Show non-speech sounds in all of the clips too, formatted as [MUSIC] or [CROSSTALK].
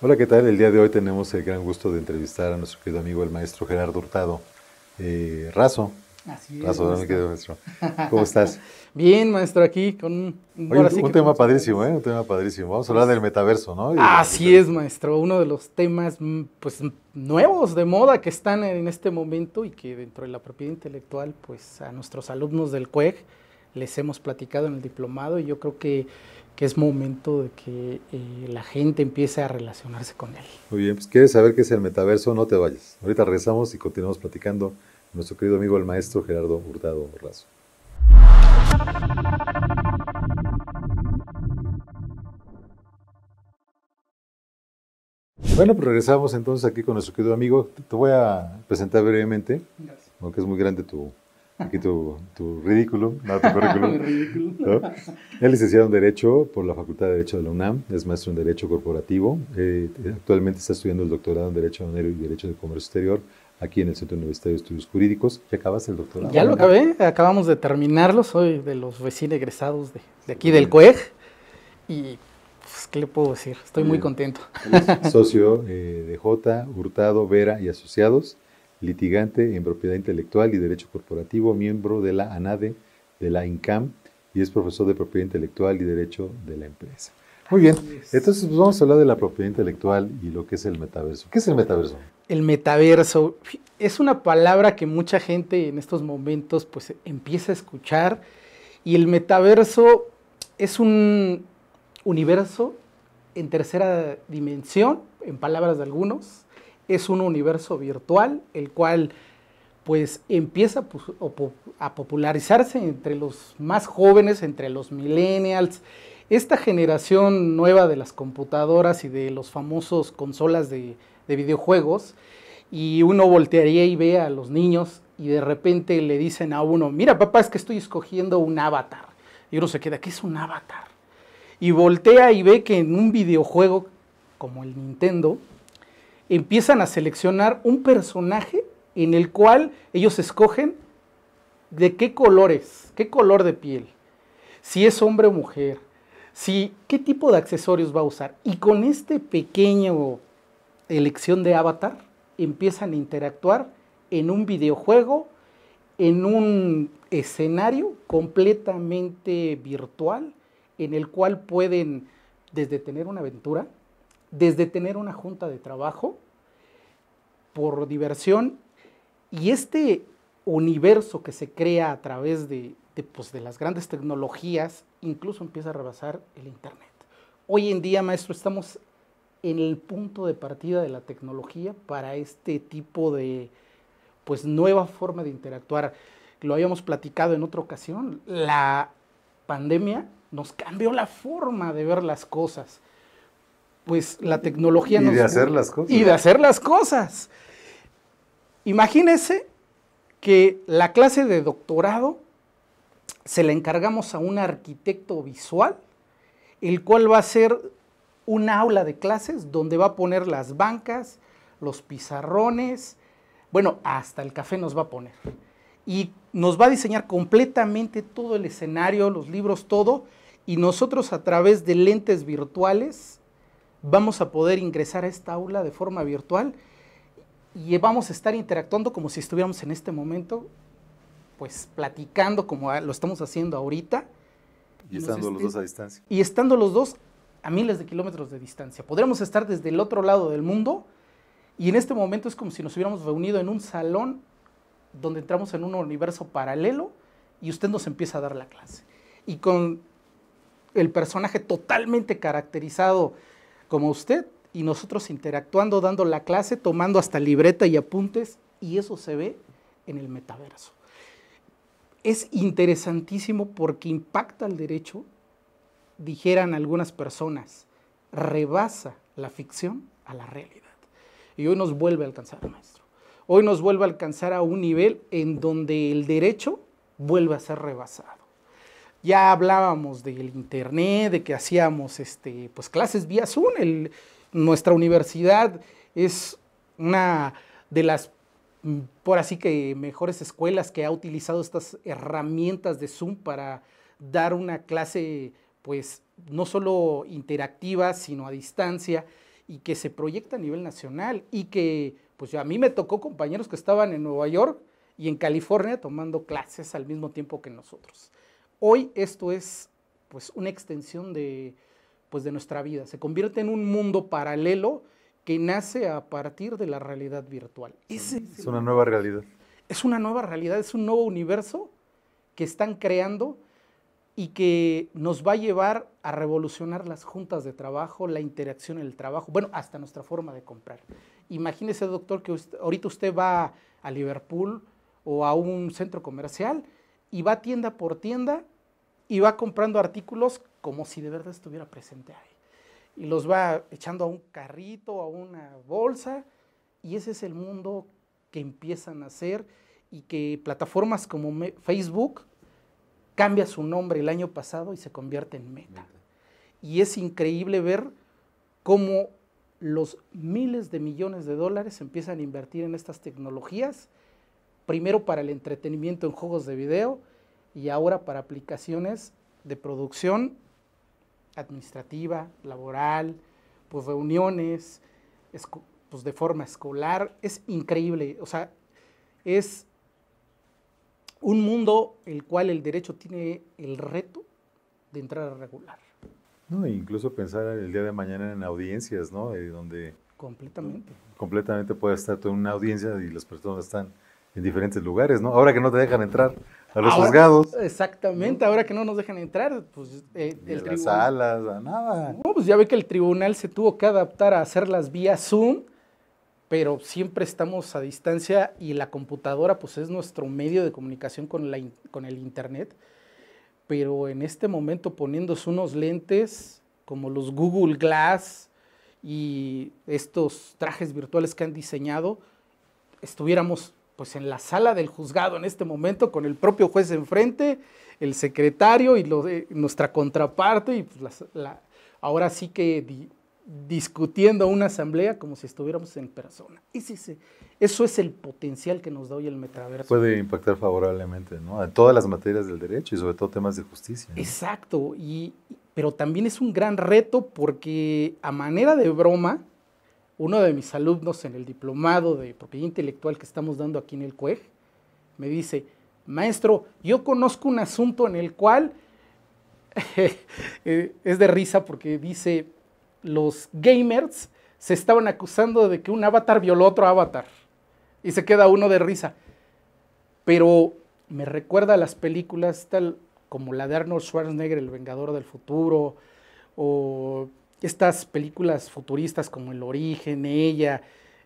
Hola, ¿qué tal? El día de hoy tenemos el gran gusto de entrevistar a nuestro querido amigo el maestro Gerardo Hurtado eh, Razo, Así es. maestro. ¿Cómo estás? [LAUGHS] Bien, maestro, aquí con un, un, tema padrísimo, ¿eh? Un tema padrísimo. Vamos a hablar del metaverso, ¿no? Así pues, es, maestro. Uno de los temas, mm, pues, mm, nuevos de moda que están en este momento y que dentro de la propiedad intelectual, pues, a nuestros alumnos del CUEG les hemos platicado en el diplomado y yo creo que que es momento de que eh, la gente empiece a relacionarse con él. Muy bien, pues quieres saber qué es el metaverso, no te vayas. Ahorita regresamos y continuamos platicando nuestro querido amigo el maestro Gerardo Hurtado Razo. Bueno, pues regresamos entonces aquí con nuestro querido amigo. Te voy a presentar brevemente, aunque es muy grande tu, aquí tu, tu ridículo, no, tu currículum. [LAUGHS] Es licenciado en Derecho por la Facultad de Derecho de la UNAM, es maestro en Derecho Corporativo, eh, actualmente está estudiando el doctorado en Derecho Aduanero y Derecho de Comercio Exterior aquí en el Centro Universitario de Estudios Jurídicos. ¿Ya acabas el doctorado? Ya lo acabé, acabamos de terminarlo, soy de los vecinos egresados de, aquí del COEG y pues, ¿qué le puedo decir? Estoy muy contento. [LAUGHS] Socio eh, de J, Hurtado, Vera y Asociados, litigante en propiedad intelectual y derecho corporativo, miembro de la ANADE, de la INCAM y es profesor de propiedad intelectual y derecho de la empresa. Muy bien, entonces pues, vamos a hablar de la propiedad intelectual y lo que es el metaverso. ¿Qué es el metaverso? el metaverso. Es una palabra que mucha gente en estos momentos pues empieza a escuchar y el metaverso es un universo en tercera dimensión, en palabras de algunos, es un universo virtual el cual pues empieza pues, a popularizarse entre los más jóvenes, entre los millennials, esta generación nueva de las computadoras y de los famosos consolas de de videojuegos y uno voltearía y ve a los niños y de repente le dicen a uno, mira papá, es que estoy escogiendo un avatar. Y uno se queda, ¿qué es un avatar? Y voltea y ve que en un videojuego como el Nintendo, empiezan a seleccionar un personaje en el cual ellos escogen de qué colores, qué color de piel, si es hombre o mujer, si qué tipo de accesorios va a usar. Y con este pequeño elección de avatar, empiezan a interactuar en un videojuego, en un escenario completamente virtual, en el cual pueden desde tener una aventura, desde tener una junta de trabajo, por diversión, y este universo que se crea a través de, de pues, las grandes tecnologías, incluso empieza a rebasar el Internet. Hoy en día, maestro, estamos en el punto de partida de la tecnología para este tipo de pues nueva forma de interactuar. Lo habíamos platicado en otra ocasión, la pandemia nos cambió la forma de ver las cosas. Pues la tecnología nos... Y de hacer las cosas. Y de hacer las cosas. Imagínese que la clase de doctorado se la encargamos a un arquitecto visual, el cual va a ser un aula de clases donde va a poner las bancas, los pizarrones, bueno, hasta el café nos va a poner. Y nos va a diseñar completamente todo el escenario, los libros, todo. Y nosotros a través de lentes virtuales vamos a poder ingresar a esta aula de forma virtual y vamos a estar interactuando como si estuviéramos en este momento, pues platicando como lo estamos haciendo ahorita. Y estando los dos a distancia. Y estando los dos a miles de kilómetros de distancia. Podríamos estar desde el otro lado del mundo y en este momento es como si nos hubiéramos reunido en un salón donde entramos en un universo paralelo y usted nos empieza a dar la clase. Y con el personaje totalmente caracterizado como usted y nosotros interactuando, dando la clase, tomando hasta libreta y apuntes y eso se ve en el metaverso. Es interesantísimo porque impacta el derecho, dijeran algunas personas, rebasa la ficción a la realidad. Y hoy nos vuelve a alcanzar, maestro. Hoy nos vuelve a alcanzar a un nivel en donde el derecho vuelve a ser rebasado. Ya hablábamos del internet, de que hacíamos este, pues, clases vía Zoom. nuestra universidad es una de las, mm, por así que, mejores escuelas que ha utilizado estas herramientas de Zoom para dar una clase pues no solo interactiva, sino a distancia y que se proyecta a nivel nacional y que pues a mí me tocó compañeros que estaban en Nueva York y en California tomando clases al mismo tiempo que nosotros. Hoy esto es pues una extensión de pues de nuestra vida, se convierte en un mundo paralelo que nace a partir de la realidad virtual. es una nueva realidad. Es una nueva realidad, es un nuevo universo que están creando y que nos va a llevar a revolucionar las juntas de trabajo, la interacción en el trabajo, bueno, hasta nuestra forma de comprar. Imagínese, doctor, que ahorita usted va a Liverpool o a un centro comercial y va tienda por tienda y va comprando artículos como si de verdad estuviera presente ahí. Y los va echando a un carrito, a una bolsa, y ese es el mundo que empiezan a hacer y que plataformas como Facebook cambia su nombre el año pasado y se convierte en Meta. Y es increíble ver cómo los miles de millones de dólares empiezan a invertir en estas tecnologías, primero para el entretenimiento en juegos de video y ahora para aplicaciones de producción administrativa, laboral, pues reuniones, pues de forma escolar. Es increíble, o sea, es un mundo el cual el derecho tiene el reto de entrar a regular. No, e incluso pensar el día de mañana en audiencias, ¿no? Eh, donde completamente. Completamente puede estar tú en una audiencia y las personas están en diferentes lugares, ¿no? Ahora que no te dejan entrar a los juzgados. Exactamente, ahora que no nos dejan entrar, pues eh, las salas, a nada. No, pues ya ve que el tribunal se tuvo que adaptar a hacer las vías Zoom pero siempre estamos a distancia y la computadora pues es nuestro medio de comunicación con, la, con el Internet. Pero en este momento poniéndose unos lentes como los Google Glass y estos trajes virtuales que han diseñado, estuviéramos pues en la sala del juzgado en este momento con el propio juez enfrente, el secretario y lo nuestra contraparte y pues, ahora sí que discutiendo una asamblea como si estuviéramos en persona. Y eso es el potencial que nos da hoy el metaverso. Puede impactar favorablemente ¿no? en todas las materias del derecho y sobre todo temas de justicia. Exacto, y, pero también es un gran reto porque a manera de broma, uno de mis alumnos en el diplomado de propiedad intelectual que estamos dando aquí en el CUEG me dice, maestro, yo conozco un asunto en el cual [LAUGHS] eh, es de risa porque dice, los gamers se estaban acusando de que un avatar violó otro avatar. Y se queda uno de risa. Pero me recuerda a las películas tal como la de Arnold Schwarzenegger, El Vengador del Futuro, o estas películas futuristas como El Origen, ella,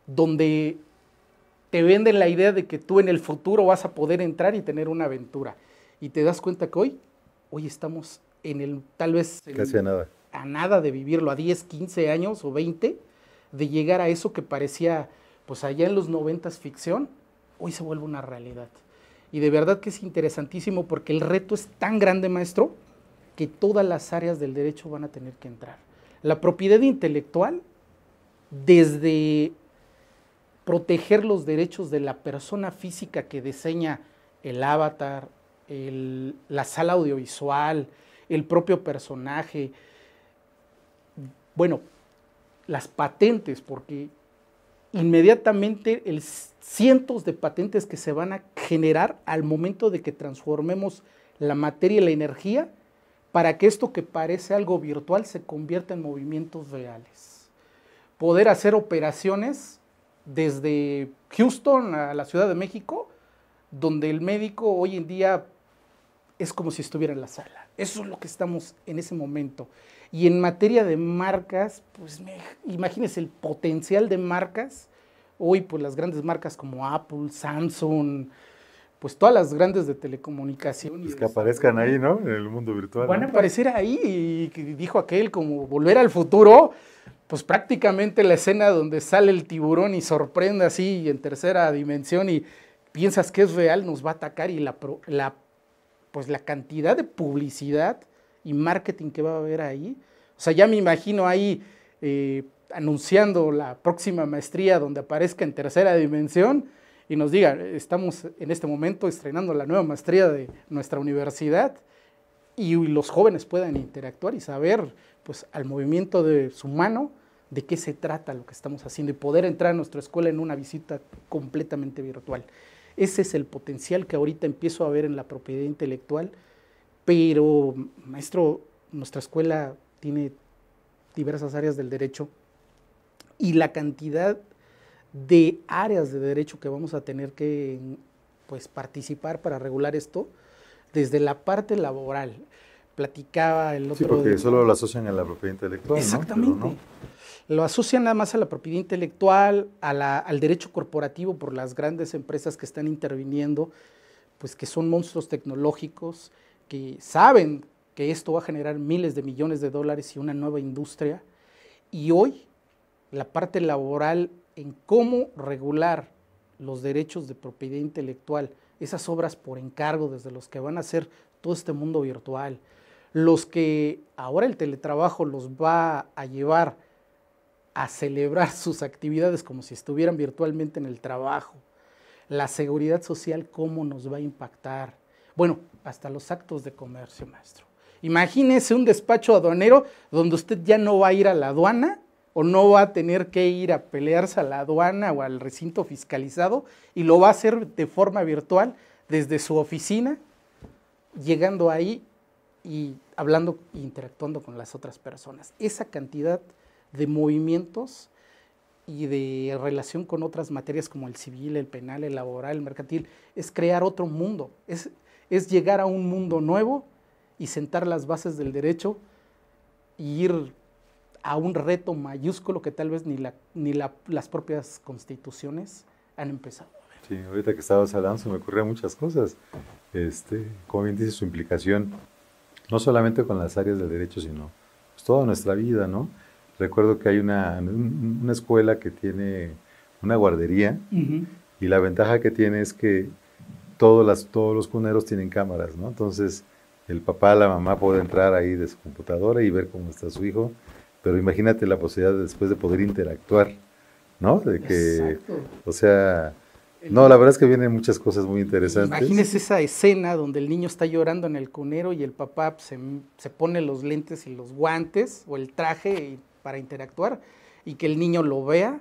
donde te venden la idea de que tú en el futuro vas a poder entrar y tener una aventura. Y te das cuenta que hoy, hoy estamos en el, tal vez... nada a nada de vivirlo, a 10, 15 años o 20, de llegar a eso que parecía, pues allá en los 90 ficción, hoy se vuelve una realidad. Y de verdad que es interesantísimo porque el reto es tan grande, maestro, que todas las áreas del derecho van a tener que entrar. La propiedad intelectual, desde proteger los derechos de la persona física que diseña el avatar, la sala audiovisual, el propio personaje, bueno, las patentes, porque inmediatamente el cientos de patentes que se van a generar al momento de que transformemos la materia y la energía para que esto que parece algo virtual se convierta en movimientos reales. Poder hacer operaciones desde Houston a la Ciudad de México, donde el médico hoy en día es como si estuviera en la sala. Eso es lo que estamos en ese momento. Y en materia de marcas, pues me, el potencial de marcas. Hoy, pues las grandes marcas como Apple, Samsung, pues todas las grandes de telecomunicaciones. Pues que aparezcan ahí, ¿no? En el mundo virtual. Van a aparecer ahí, y dijo aquel, como volver al futuro, pues prácticamente la escena donde sale el tiburón y sorprende así en tercera dimensión y piensas que es real, nos va a atacar y la, la, pues la cantidad de publicidad y marketing que va a haber ahí. O sea, ya me imagino ahí eh, anunciando la próxima maestría donde aparezca en tercera dimensión y nos diga, estamos en este momento estrenando la nueva maestría de nuestra universidad y los jóvenes puedan interactuar y saber, pues, al movimiento de su mano, de qué se trata lo que estamos haciendo y poder entrar a nuestra escuela en una visita completamente virtual. Ese es el potencial que ahorita empiezo a ver en la propiedad intelectual pero, maestro, nuestra escuela tiene diversas áreas del derecho y la cantidad de áreas de derecho que vamos a tener que pues, participar para regular esto, desde la parte laboral. Platicaba el otro... Sí, porque solo lo asocian a la propiedad intelectual, Exactamente. Lo asocian nada más a la propiedad intelectual, al derecho corporativo por las grandes empresas que están interviniendo, pues que son monstruos tecnológicos, que saben que esto va a generar miles de millones de dólares y una nueva industria. Y hoy la parte laboral en cómo regular los derechos de propiedad intelectual, esas obras por encargo desde los que van a hacer todo este mundo virtual, los que ahora el teletrabajo los va a llevar a celebrar sus actividades como si estuvieran virtualmente en el trabajo, la seguridad social, cómo nos va a impactar, bueno, hasta los actos de comercio, maestro. Imagínese un despacho aduanero donde usted ya no va a ir a la aduana o no va a tener que ir a pelearse a la aduana o al recinto fiscalizado y lo va a hacer de forma virtual desde su oficina, llegando ahí y hablando e interactuando con las otras personas. Esa cantidad de movimientos y de relación con otras materias como el civil, el penal, el laboral, el mercantil, es crear otro mundo. Es, es llegar a un mundo nuevo y sentar las bases del derecho y ir a un reto mayúsculo que tal vez ni, la, ni las propias constituciones han empezado. Sí, ahorita que estabas hablando se me ocurrieron muchas cosas. Este, como bien dice su implicación, no solamente con las áreas del derecho, sino pues, toda nuestra vida, ¿no? Recuerdo que hay una, una escuela que tiene una guardería y la ventaja que tiene es que todos, las, todos los cuneros tienen cámaras, ¿no? Entonces, el papá, la mamá puede entrar ahí de su computadora y ver cómo está su hijo, pero imagínate la posibilidad después de poder interactuar, ¿no? De que, o sea, no, la verdad es que vienen muchas cosas muy interesantes. Imagínese esa escena donde el niño está llorando en el cunero y el papá se, se pone los lentes y los guantes o el traje para interactuar y que el niño lo vea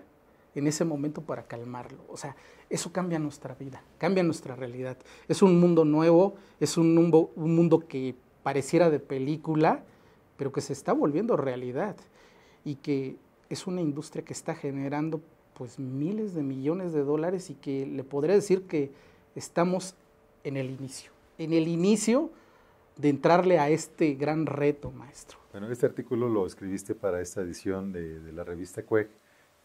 en ese momento para calmarlo. O sea, eso cambia nuestra vida, cambia nuestra realidad. Es un mundo nuevo, es un, mundo, que pareciera de película, pero que se está volviendo realidad y que es una industria que está generando pues miles de millones de dólares y que le podría decir que estamos en el inicio, en el inicio de entrarle a este gran reto, maestro. Bueno, este artículo lo escribiste para esta edición de, la revista CUEG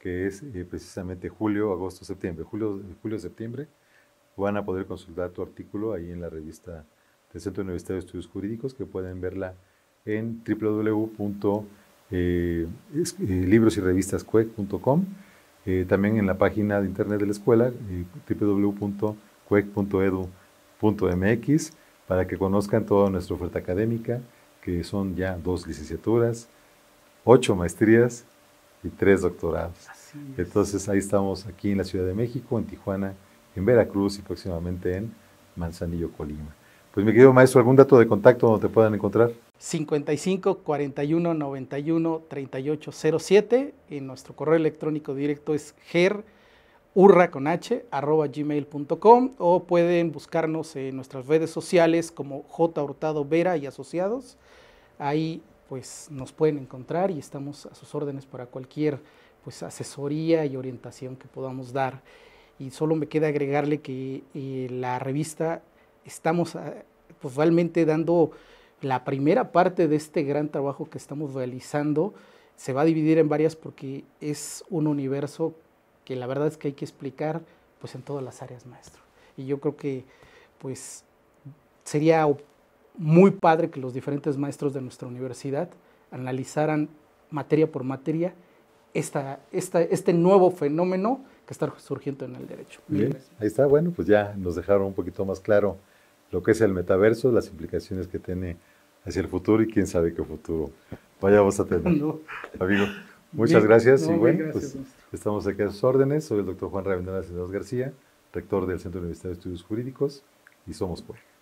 que es eh, precisamente julio, agosto, septiembre. Julio, julio, septiembre van a poder consultar tu artículo ahí en la revista del Centro Universitario de Estudios Jurídicos, que pueden verla en www.librosyrevistascuec.com, eh, eh, eh, también en la página de internet de la escuela, www.cuec.edu.mx, para que conozcan toda nuestra oferta académica, que son ya dos licenciaturas, ocho maestrías, y tres doctorados. Entonces ahí estamos aquí en la Ciudad de México, en Tijuana, en Veracruz y próximamente en Manzanillo, Colima. Pues mi querido maestro, ¿algún dato de contacto donde te puedan encontrar? 55 41 91 En nuestro correo electrónico directo es ger urra con h, gmail.com o pueden buscarnos en nuestras redes sociales como J. Hurtado Vera y Asociados. Ahí pues nos pueden encontrar y estamos a sus órdenes para cualquier pues asesoría y orientación que podamos dar. Y solo me queda agregarle que eh, la revista estamos ah, pues, realmente dando la primera parte de este gran trabajo que estamos realizando. Se va a dividir en varias porque es un universo que la verdad es que hay que explicar pues en todas las áreas, maestro. Y yo creo que pues sería muy padre que los diferentes maestros de nuestra universidad analizaran materia por materia esta, esta, este nuevo fenómeno que está surgiendo en el derecho. ahí está, bueno, pues ya nos dejaron un poquito más claro lo que es el metaverso, las implicaciones que tiene hacia el futuro y quién sabe qué futuro vayamos a tener. [LAUGHS] Amigo, muchas gracias y bueno, pues estamos aquí a sus órdenes. Soy el doctor Juan Ravendana García, rector del Centro Universitario de Estudios Jurídicos y somos por